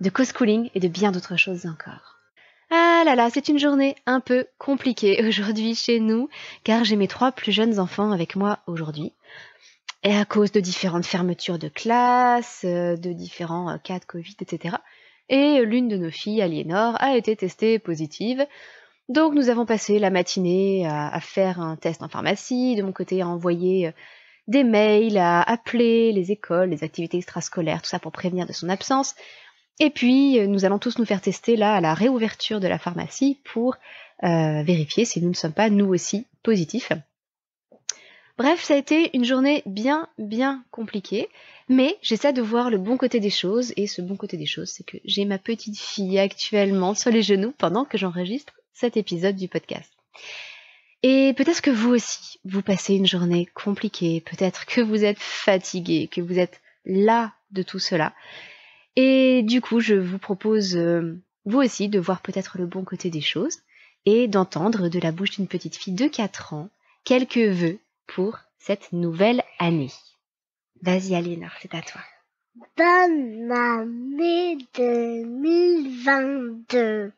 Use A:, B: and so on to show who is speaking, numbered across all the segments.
A: de co-schooling et de bien d'autres choses encore. Ah là là, c'est une journée un peu compliquée aujourd'hui chez nous, car j'ai mes trois plus jeunes enfants avec moi aujourd'hui. Et à cause de différentes fermetures de classes, euh, de différents euh, cas de Covid, etc. Et l'une de nos filles, Aliénor, a été testée positive. Donc nous avons passé la matinée à faire un test en pharmacie, de mon côté à envoyer euh, des mails, à appeler les écoles, les activités extrascolaires, tout ça pour prévenir de son absence. Et puis, euh, nous allons tous nous faire tester là à la réouverture de la pharmacie pour euh, vérifier si nous ne sommes pas nous aussi positifs. Bref, ça a été une journée bien, bien compliquée, mais j'essaie de voir le bon côté des choses, et ce bon côté des choses, c'est que j'ai ma petite fille actuellement sur les genoux pendant que j'enregistre cet épisode du podcast. Et peut-être que vous aussi, vous passez une journée compliquée, peut-être que vous êtes fatigué, que vous êtes là de tout cela, et du coup, je vous propose, euh, vous aussi, de voir peut-être le bon côté des choses et d'entendre de la bouche d'une petite fille de 4 ans quelques vœux pour cette nouvelle année. Vas-y Alénor, c'est à toi.
B: Bonne année 2022.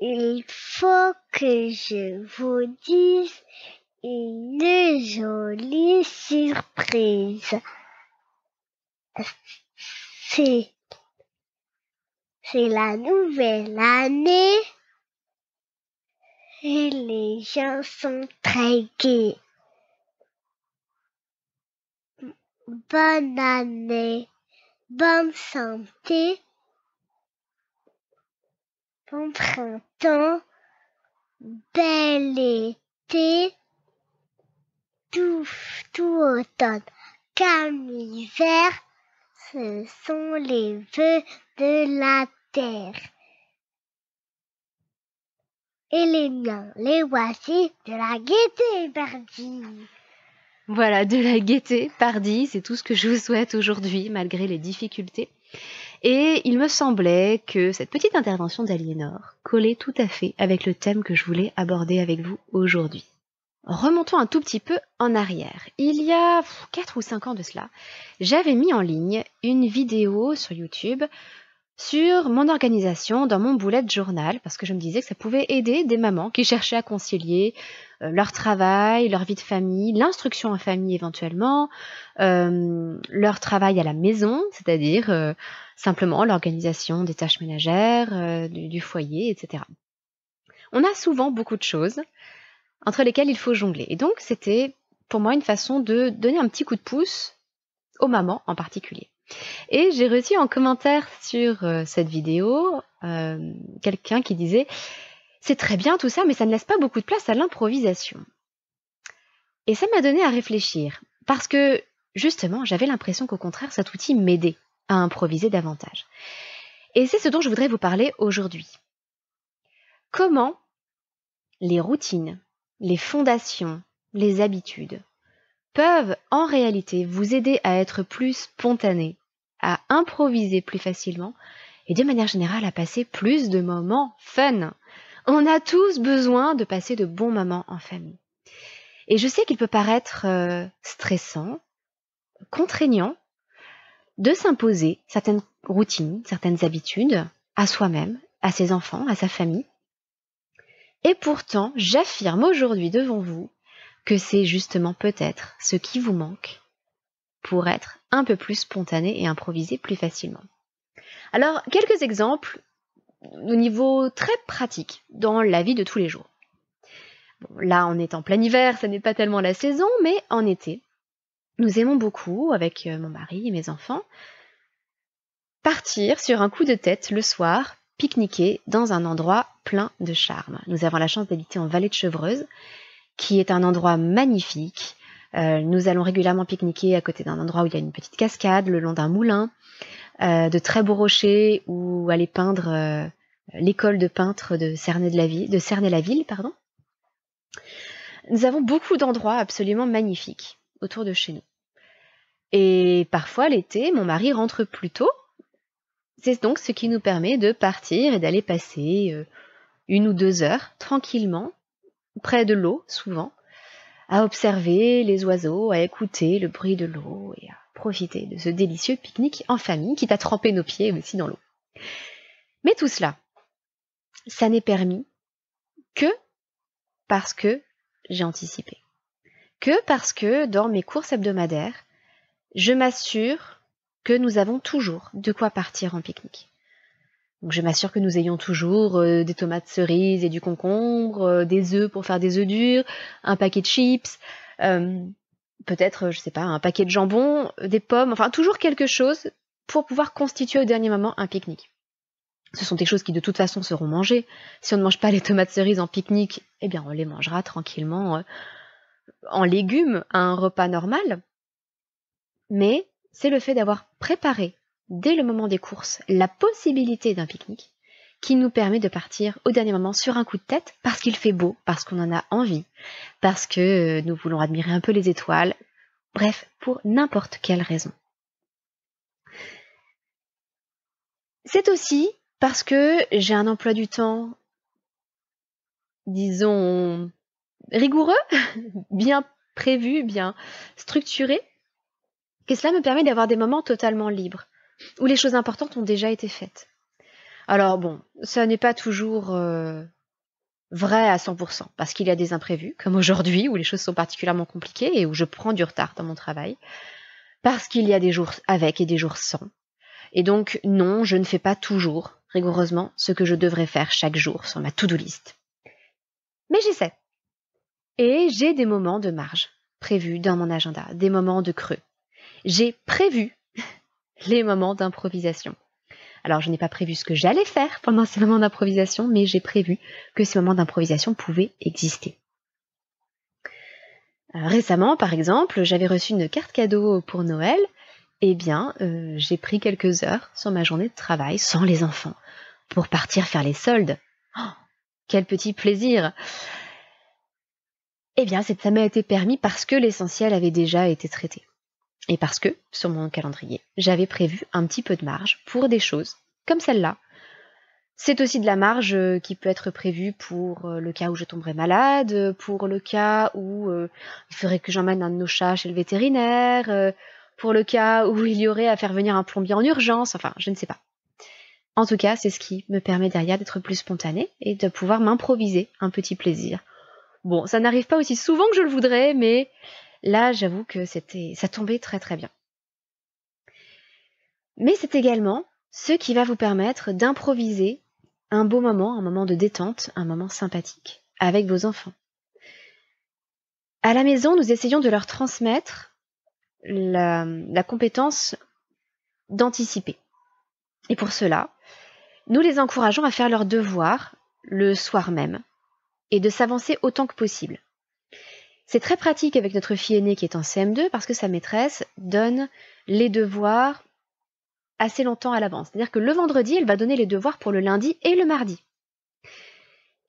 B: Il faut que je vous dise une jolie surprise. C'est c'est la nouvelle année et les gens sont très gais. Bonne année, bonne santé, bon printemps, bel été, tout, tout automne, calme hiver, ce sont les vœux de la et les miens, les voici de la gaieté perdue.
A: Voilà, de la gaieté pardi c'est tout ce que je vous souhaite aujourd'hui, malgré les difficultés. Et il me semblait que cette petite intervention d'Aliénor collait tout à fait avec le thème que je voulais aborder avec vous aujourd'hui. Remontons un tout petit peu en arrière. Il y a 4 ou 5 ans de cela, j'avais mis en ligne une vidéo sur YouTube sur mon organisation dans mon de journal parce que je me disais que ça pouvait aider des mamans qui cherchaient à concilier euh, leur travail, leur vie de famille, l'instruction en famille éventuellement, euh, leur travail à la maison, c'est-à-dire euh, simplement l'organisation des tâches ménagères, du, du, foyer, etc. On a souvent beaucoup de choses entre lesquelles il faut jongler. Et donc c'était pour moi une façon de donner un petit coup de pouce aux mamans en particulier. Et j'ai reçu en commentaire sur euh, cette vidéo euh, quelqu'un qui disait C'est très bien tout ça, mais ça ne laisse pas beaucoup de place à l'improvisation. Et ça m'a donné à réfléchir, parce que justement, j'avais l'impression qu'au contraire, cet outil m'aidait à improviser davantage. Et c'est ce dont je voudrais vous parler aujourd'hui. Comment les routines, les fondations, les habitudes peuvent en réalité vous aider à être plus spontané, à improviser plus facilement et de manière générale à passer plus de moments fun. On a tous besoin de passer de bons moments en famille. Et je sais qu'il peut paraître euh, stressant, contraignant, de s'imposer certaines routines, certaines habitudes à soi-même, à ses enfants, à sa famille. Et pourtant, j'affirme aujourd'hui devant vous que c'est justement peut-être ce qui vous manque pour être un peu plus spontané et improviser plus facilement. Alors, quelques exemples au niveau très pratique dans la vie de tous les jours. là, on est en plein hiver, ça n'est pas tellement la saison, mais en été, nous aimons beaucoup, avec euh, mon mari et mes enfants, partir sur un coup de tête le soir, pique-niquer dans un endroit plein de charme. Nous avons la chance d'habiter en vallée de Chevreuse qui est un endroit magnifique. Euh, nous allons régulièrement pique-niquer à côté d'un endroit où il y a une petite cascade, le long d'un moulin, euh, de très beaux rochers ou aller peindre euh, l'école de peintres de Cernay-la-Ville. De Cernay -la pardon. Nous avons beaucoup d'endroits absolument magnifiques autour de chez nous. Et parfois l'été, mon mari rentre plus tôt. C'est donc ce qui nous permet de partir et d'aller passer une ou deux heures tranquillement près de l'eau, souvent, à observer les oiseaux, à écouter le bruit de l'eau et à profiter de ce délicieux pique-nique en famille, qui t'a trempé nos pieds aussi dans l'eau. Mais tout cela, ça n'est permis que parce que j'ai anticipé. Que parce que dans mes courses hebdomadaires, je m'assure que nous avons toujours de quoi partir en pique-nique. Donc je m'assure que nous ayons toujours euh, des tomates cerises et du concombre, euh, des œufs pour faire des œufs durs, un paquet de chips, euh, peut-être, je sais pas, un paquet de jambon, des pommes, enfin toujours quelque chose pour pouvoir constituer au dernier moment un pique-nique. Ce sont des choses qui de toute façon seront mangées. Si on ne mange pas les tomates cerises en pique-nique, eh bien on les mangera tranquillement en légumes à un repas normal. Mais c'est le fait d'avoir préparé dès le moment des courses la possibilité d'un pique-nique qui nous permet de partir au dernier moment sur un coup de tête parce qu'il fait beau, parce qu'on en a envie, parce que euh, nous voulons admirer un peu les étoiles, bref, pour n'importe quelle raison. C'est aussi parce que j'ai un emploi du temps, disons, rigoureux, bien prévu, bien structuré, que cela me permet d'avoir des moments totalement libres où les choses importantes ont déjà été faites. Alors bon, ça n'est pas toujours euh, vrai à 100%, parce qu'il y a des imprévus, comme aujourd'hui, où les choses sont particulièrement compliquées et où je prends du retard dans mon travail, parce qu'il y a des jours avec et des jours sans. Et donc non, je ne fais pas toujours rigoureusement ce que je devrais faire chaque jour sur ma to-do list. Mais j'essaie. Et j'ai des moments de marge prévus dans mon agenda, des moments de creux. J'ai prévu les moments d'improvisation. Alors je n'ai pas prévu ce que j'allais faire pendant ces moments d'improvisation, mais j'ai prévu que ces moments d'improvisation pouvaient exister. Euh, récemment, par exemple, j'avais reçu une carte cadeau pour Noël. Eh bien, euh, j'ai pris quelques heures sur ma journée de travail sans les enfants pour partir faire les soldes. Oh, quel petit plaisir Eh bien, ça m'a été permis parce que l'essentiel avait déjà été traité. Et parce que, sur mon calendrier, j'avais prévu un petit peu de marge pour des choses comme celle-là. C'est aussi de la marge euh, qui peut être prévue pour euh, le cas où je tomberais malade, euh, pour le cas où il faudrait que j'emmène un de nos chats chez le vétérinaire, pour le cas où il y aurait à faire venir un plombier en urgence, enfin, je ne sais pas. En tout cas, c'est ce qui me permet derrière d'être plus spontané et de pouvoir m'improviser un petit plaisir. Bon, ça n'arrive pas aussi souvent que je le voudrais, mais Là, j'avoue que c'était, ça tombait très très bien. Mais c'est également ce qui va vous permettre d'improviser un beau moment, un moment de détente, un moment sympathique avec vos enfants. À la maison, nous essayons de leur transmettre la, la compétence d'anticiper. Et pour cela, nous les encourageons à faire leurs devoirs le soir même et de s'avancer autant que possible. C'est très pratique avec notre fille aînée qui est en CM2 parce que sa maîtresse donne les devoirs assez longtemps à l'avance. C'est-à-dire que le vendredi, elle va donner les devoirs pour le lundi et le mardi.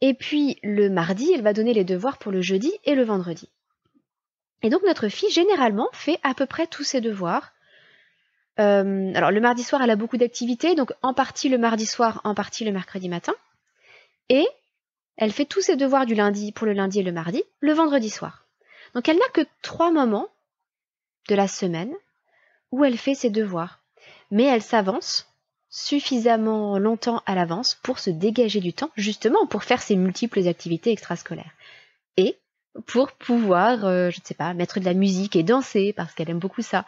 A: Et puis le mardi, elle va donner les devoirs pour le jeudi et le vendredi. Et donc notre fille, généralement, fait à peu près tous ses devoirs. Euh, alors le mardi soir, elle a beaucoup d'activités, donc en partie le mardi soir, en partie le mercredi matin. Et elle fait tous ses devoirs du lundi pour le lundi et le mardi, le vendredi soir. Donc elle n'a que trois moments de la semaine où elle fait ses devoirs. Mais elle s'avance suffisamment longtemps à l'avance pour se dégager du temps, justement pour faire ses multiples activités extrascolaires. Et pour pouvoir, euh, je ne sais pas, mettre de la musique et danser, parce qu'elle aime beaucoup ça,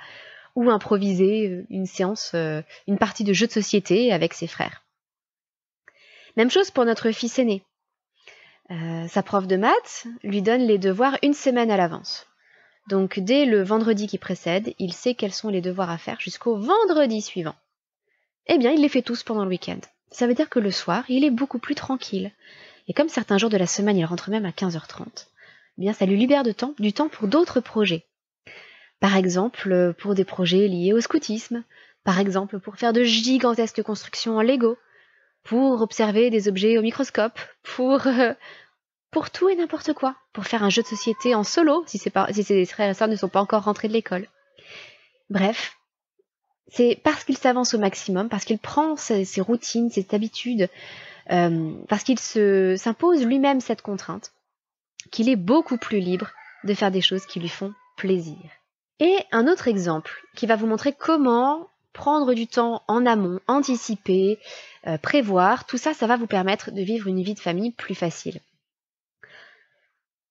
A: ou improviser euh, une séance, euh, une partie de jeu de société avec ses frères. Même chose pour notre fils aîné. Euh, sa prof de maths lui donne les devoirs une semaine à l'avance. Donc dès le vendredi qui précède, il sait quels sont les devoirs à faire jusqu'au vendredi suivant. Eh bien, il les fait tous pendant le week-end. Ça veut dire que le soir, il est beaucoup plus tranquille. Et comme certains jours de la semaine, il rentre même à 15h30, eh bien, ça lui libère de temps, du temps pour d'autres projets. Par exemple, pour des projets liés au scoutisme, par exemple, pour faire de gigantesques constructions en Lego, pour observer des objets au microscope, pour, euh, pour tout et n'importe quoi, pour faire un jeu de société en solo si, pas, si ses frères et sœurs ne sont pas encore rentrés de l'école. Bref, c'est parce qu'il s'avance au maximum, parce qu'il prend ses, routines, ses habitudes, euh, parce qu'il s'impose lui-même cette contrainte, qu'il est beaucoup plus libre de faire des choses qui lui font plaisir. Et un autre exemple qui va vous montrer comment prendre du temps en amont, anticiper, euh, prévoir, tout ça, ça va vous permettre de vivre une vie de famille plus facile.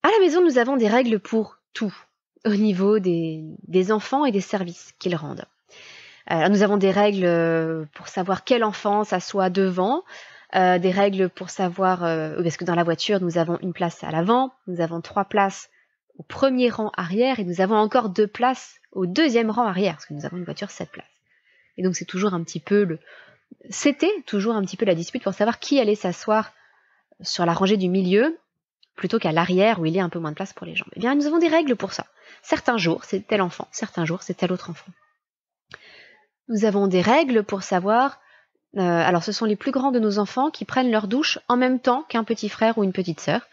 A: À la maison, nous avons des règles pour tout, au niveau des, enfants et des services qu'ils rendent. Alors, nous avons des règles euh, pour savoir quel enfant s'assoit devant, euh, des règles pour savoir, parce que dans la voiture, nous avons une place à l'avant, nous avons trois places au premier rang arrière et nous avons encore deux places au deuxième rang arrière, parce que nous avons une voiture sept places. Et donc c'est toujours un petit peu le... C'était toujours un petit peu la dispute pour savoir qui allait s'asseoir sur la rangée du milieu plutôt qu'à l'arrière où il y a un peu moins de place pour les jambes. Eh bien, nous avons des règles pour ça. Certains jours, c'est tel enfant, certains jours, c'est tel autre enfant. Nous avons des règles pour savoir. Euh, alors, ce sont les plus grands de nos enfants qui prennent leur douche en même temps qu'un petit frère ou une petite sœur,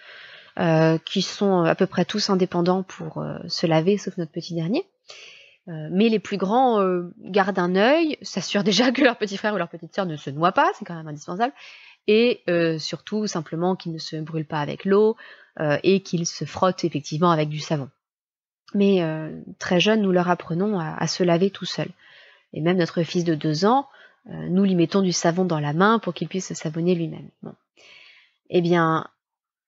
A: euh, qui sont à peu près tous indépendants pour euh, se laver, sauf notre petit dernier. Euh, mais les plus grands euh, gardent un œil, s'assurent déjà que leur petit frère ou leur petite sœur ne se noie pas, c'est quand même indispensable, et euh, surtout simplement qu'ils ne se brûlent pas avec l'eau et qu'ils se frottent effectivement avec du savon. Mais très jeunes, nous leur apprenons à, se laver tout seul. Et même notre fils de deux ans, nous lui mettons du savon dans la main pour qu'il puisse se savonner lui-même. Eh bien,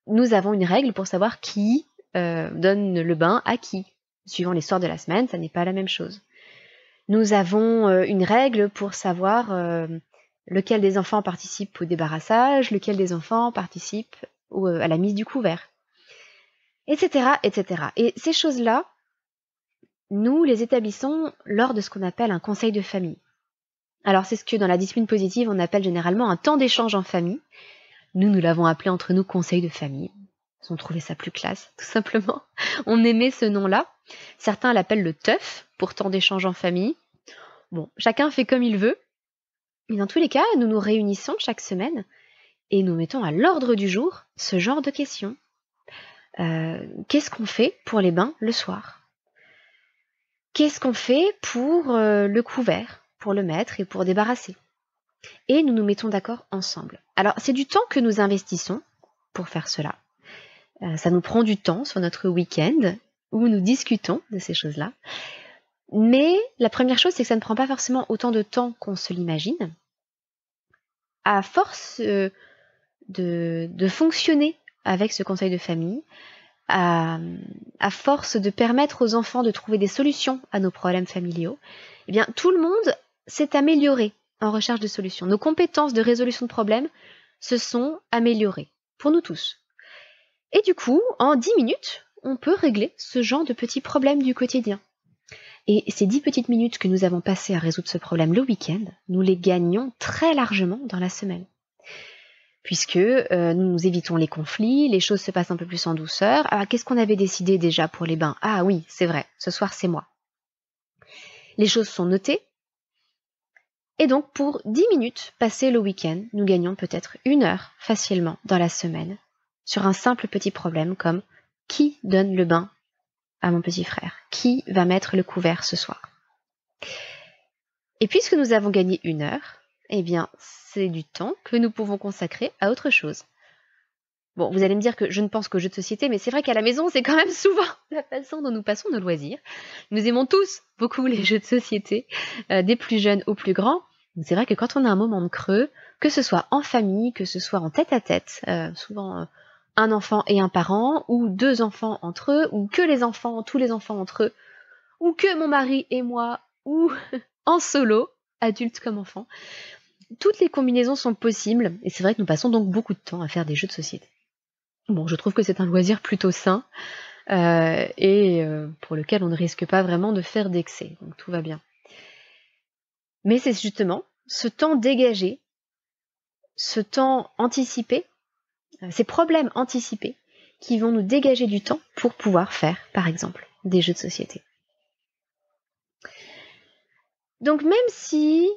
A: nous avons une règle pour savoir qui donne le bain à qui Suivant les de la semaine, ça n'est pas la même chose. Nous avons euh, une règle pour savoir euh, lequel des enfants participe au débarrassage, lequel des enfants participe euh, à la mise du couvert, etc., etc. Et ces choses-là, nous les établissons lors de ce qu'on appelle un conseil de famille. Alors c'est ce que dans la discipline positive on appelle généralement un temps d'échange en famille. Nous, nous l'avons appelé entre nous conseil de famille. On trouvait ça plus classe, tout simplement. On aimait ce nom-là. Certains l'appellent le teuf pour temps d'échanges en famille. Bon, chacun fait comme il veut. Mais dans tous les cas, nous nous réunissons chaque semaine et nous mettons à l'ordre du jour ce genre de questions. Euh, qu'est-ce qu'on fait pour les bains le soir Qu'est-ce qu'on fait pour euh, le couvert, pour le mettre et pour débarrasser Et nous nous mettons d'accord ensemble. Alors c'est du temps que nous investissons pour faire cela. Euh, ça nous prend du temps sur notre week-end où nous discutons de ces choses-là. Mais la première chose, c'est que ça ne prend pas forcément autant de temps qu'on se l'imagine. À force euh, de, fonctionner avec ce conseil de famille, à, force de permettre aux enfants de trouver des solutions à nos problèmes familiaux, eh bien, tout le monde s'est amélioré en recherche de solutions. Nos compétences de résolution de problèmes se sont améliorées pour nous tous. Et du coup, en 10 minutes, on peut régler ce genre de petits problèmes du quotidien. Et ces dix petites minutes que nous avons passées à résoudre ce problème le week-end, nous les gagnons très largement dans la semaine. Puisque euh, nous évitons les conflits, les choses se passent un peu plus en douceur. Ah, qu'est-ce qu'on avait décidé déjà pour les bains Ah oui, c'est vrai, ce soir c'est moi. Les choses sont notées. Et donc pour dix minutes passées le week-end, nous gagnons peut-être une heure facilement dans la semaine sur un simple petit problème comme qui donne le bain à mon petit frère Qui va mettre le couvert ce soir Et puisque nous avons gagné une heure, eh bien, c'est du temps que nous pouvons consacrer à autre chose. Bon, vous allez me dire que je ne pense qu'aux jeux de société, mais c'est vrai qu'à la maison, c'est quand même souvent la façon dont nous passons nos loisirs. Nous aimons tous beaucoup les jeux de société, euh, des plus jeunes aux plus grands. C'est vrai que quand on a un moment de creux, que ce soit en famille, que ce soit en tête à tête, euh, souvent euh, un enfant et un parent, ou deux enfants entre eux, ou que les enfants, tous les enfants entre eux, ou que mon mari et moi, ou en solo, adulte comme enfant. Toutes les combinaisons sont possibles, et c'est vrai que nous passons donc beaucoup de temps à faire des jeux de société. Bon, je trouve que c'est un loisir plutôt sain, euh, et euh, pour lequel on ne risque pas vraiment de faire d'excès, donc tout va bien. Mais c'est justement ce temps dégagé, ce temps anticipé euh, ces problèmes anticipés qui vont nous dégager du temps pour pouvoir faire, par exemple, des jeux de société. Donc même si,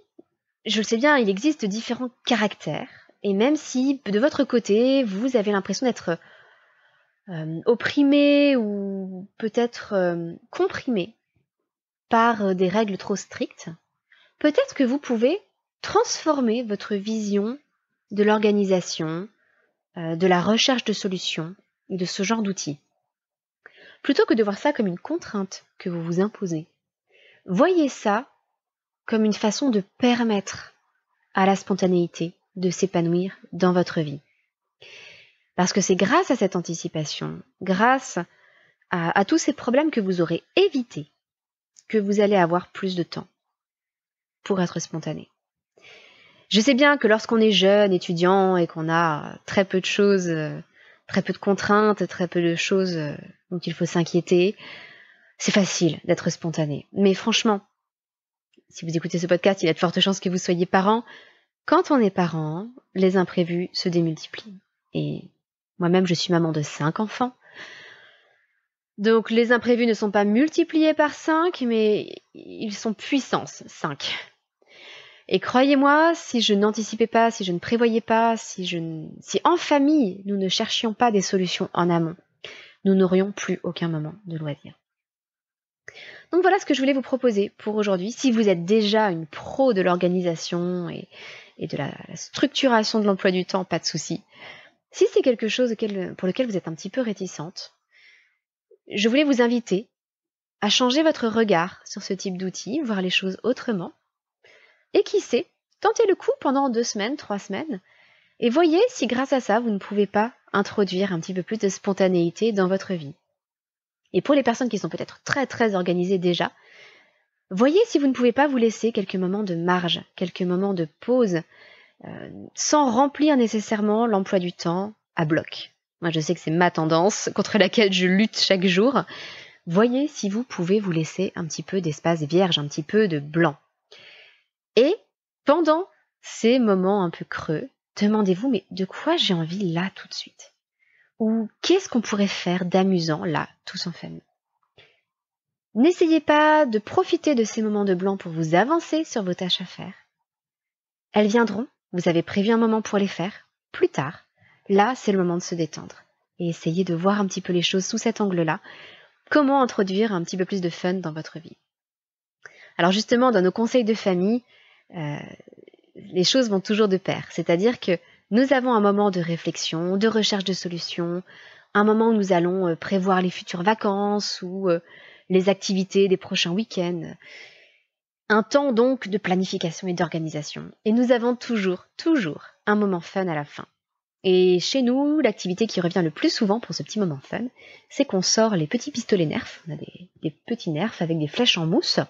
A: je le sais bien, il existe différents caractères, et même si de votre côté, vous avez l'impression d'être euh, opprimé ou peut-être euh, comprimé par des règles trop strictes, peut-être que vous pouvez transformer votre vision de l'organisation, euh, de la recherche de solutions, de ce genre d'outils. Plutôt que de voir ça comme une contrainte que vous vous imposez, voyez ça comme une façon de permettre à la spontanéité de s'épanouir dans votre vie. Parce que c'est grâce à cette anticipation, grâce à, à, tous ces problèmes que vous aurez évités, que vous allez avoir plus de temps pour être spontané. Je sais bien que lorsqu'on est jeune, étudiant et qu'on a très peu de choses, euh, très peu de contraintes, très peu de choses euh, dont il faut s'inquiéter, c'est facile d'être spontané. Mais franchement, si vous écoutez ce podcast, il y a de fortes chances que vous soyez parent. Quand on est parent, les imprévus se démultiplient. Et moi-même, je suis maman de cinq enfants. Donc les imprévus ne sont pas multipliés par cinq, mais ils sont puissance cinq. Et croyez-moi, si je n'anticipais pas, si je ne prévoyais pas, si, je si en famille, nous ne cherchions pas des solutions en amont, nous n'aurions plus aucun moment de loisir. Donc voilà ce que je voulais vous proposer pour aujourd'hui. Si vous êtes déjà une pro de l'organisation et, de la, structuration de l'emploi du temps, pas de souci. Si c'est quelque chose pour lequel vous êtes un petit peu réticente, je voulais vous inviter à changer votre regard sur ce type d'outils, voir les choses autrement, et qui sait, tentez le coup pendant deux semaines, trois semaines, et voyez si grâce à ça, vous ne pouvez pas introduire un petit peu plus de spontanéité dans votre vie. Et pour les personnes qui sont peut-être très très organisées déjà, voyez si vous ne pouvez pas vous laisser quelques moments de marge, quelques moments de pause, euh, sans remplir nécessairement l'emploi du temps à bloc. Moi, je sais que c'est ma tendance contre laquelle je lutte chaque jour. Voyez si vous pouvez vous laisser un petit peu d'espace vierge, un petit peu de blanc. Et pendant ces moments un peu creux, demandez-vous, mais de quoi j'ai envie là tout de suite Ou qu'est-ce qu'on pourrait faire d'amusant là, tous en famille N'essayez pas de profiter de ces moments de blanc pour vous avancer sur vos tâches à faire. Elles viendront, vous avez prévu un moment pour les faire, plus tard. Là, c'est le moment de se détendre. Et essayez de voir un petit peu les choses sous cet angle-là. Comment introduire un petit peu plus de fun dans votre vie Alors justement, dans nos conseils de famille, euh, les choses vont toujours de pair. C'est-à-dire que nous avons un moment de réflexion, de recherche de solutions, un moment où nous allons euh, prévoir les futures vacances ou euh, les activités des prochains week-ends. Un temps donc de planification et d'organisation. Et nous avons toujours, toujours un moment fun à la fin. Et chez nous, l'activité qui revient le plus souvent pour ce petit moment fun, c'est qu'on sort les petits pistolets nerfs. On a des, des petits nerfs avec des flèches en mousse.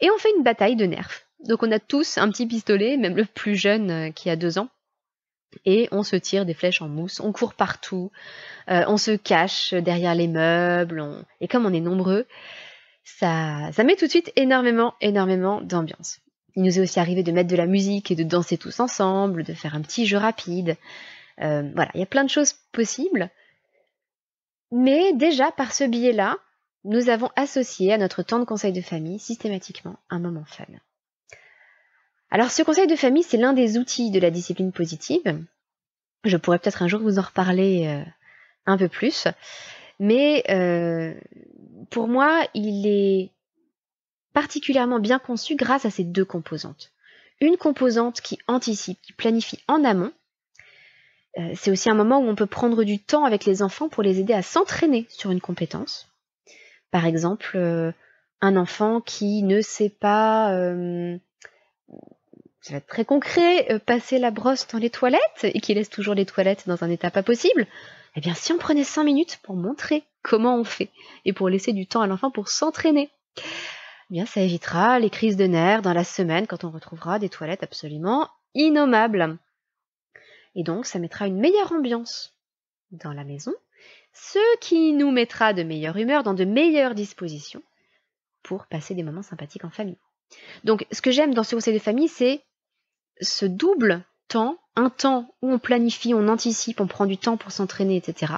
A: Et on fait une bataille de nerfs. Donc on a tous un petit pistolet, même le plus jeune euh, qui a deux ans. Et on se tire des flèches en mousse, on court partout, euh, on se cache derrière les meubles, et comme on est nombreux, ça, met tout de suite énormément, énormément d'ambiance. Il nous est aussi arrivé de mettre de la musique et de danser tous ensemble, de faire un petit jeu rapide. Euh, voilà, il y a plein de choses possibles. Mais déjà, par ce biais-là, nous avons associé à notre temps de conseil de famille systématiquement un moment fun. Alors ce conseil de famille, c'est l'un des outils de la discipline positive. Je pourrais peut-être un jour vous en reparler euh, un peu plus. Mais euh, pour moi, il est particulièrement bien conçu grâce à ces deux composantes. Une composante qui anticipe, qui planifie en amont. Euh, c'est aussi un moment où on peut prendre du temps avec les enfants pour les aider à s'entraîner sur une compétence. Par exemple, un enfant qui ne sait pas ça va être très concret, euh, passer la brosse dans les toilettes et qui laisse toujours les toilettes dans un état pas possible, eh bien si on prenait cinq minutes pour montrer comment on fait et pour laisser du temps à l'enfant pour s'entraîner, eh bien ça évitera les crises de nerfs dans la semaine quand on retrouvera des toilettes absolument innommables. Et donc ça mettra une meilleure ambiance dans la maison, ce qui nous mettra de meilleure humeur, dans de meilleures dispositions pour passer des moments sympathiques en famille. Donc, ce que j'aime dans ce conseil de famille, c'est ce double temps, un temps où on planifie, on anticipe, on prend du temps pour s'entraîner, etc.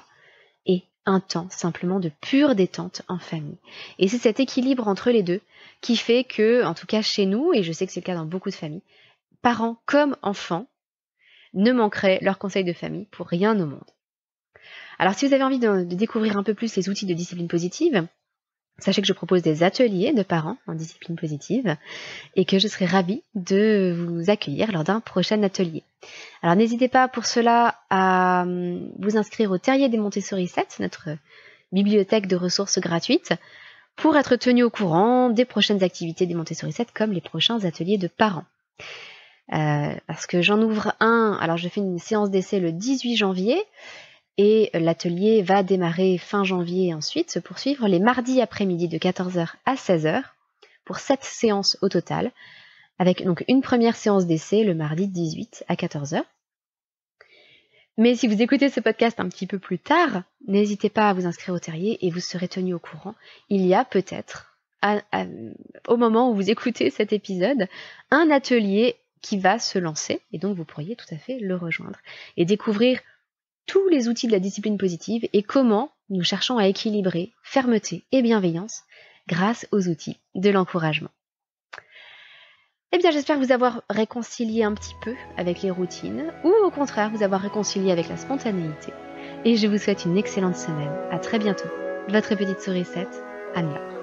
A: Et un temps simplement de pure détente en famille. Et c'est cet équilibre entre les deux qui fait que, en tout cas chez nous, et je sais que c'est le cas dans beaucoup de familles, parents comme enfants ne manqueraient leur conseil de famille pour rien au monde. Alors si vous avez envie de, de découvrir un peu plus les outils de discipline positive, Sachez que je propose des ateliers de parents en discipline positive et que je serai ravie de vous accueillir lors d'un prochain atelier. Alors n'hésitez pas pour cela à hum, vous inscrire au Terrier des Montessori 7, notre bibliothèque de ressources gratuites, pour être tenu au courant des prochaines activités des Montessori 7 comme les prochains ateliers de parents. Euh, parce que j'en ouvre un, alors je fais une séance d'essai le 18 janvier et l'atelier va démarrer fin janvier et ensuite se poursuivre les mardis après-midi de 14h à 16h pour 7 séances au total, avec donc une première séance d'essai le mardi 18 à 14h. Mais si vous écoutez ce podcast un petit peu plus tard, n'hésitez pas à vous inscrire au terrier et vous serez tenu au courant. Il y a peut-être, au moment où vous écoutez cet épisode, un atelier qui va se lancer et donc vous pourriez tout à fait le rejoindre et découvrir tous les outils de la discipline positive et comment nous cherchons à équilibrer fermeté et bienveillance grâce aux outils de l'encouragement. Eh bien, j'espère vous avoir réconcilié un petit peu avec les routines ou au contraire vous avoir réconcilié avec la spontanéité. Et je vous souhaite une excellente semaine. À très bientôt. Votre petite sourisette, anne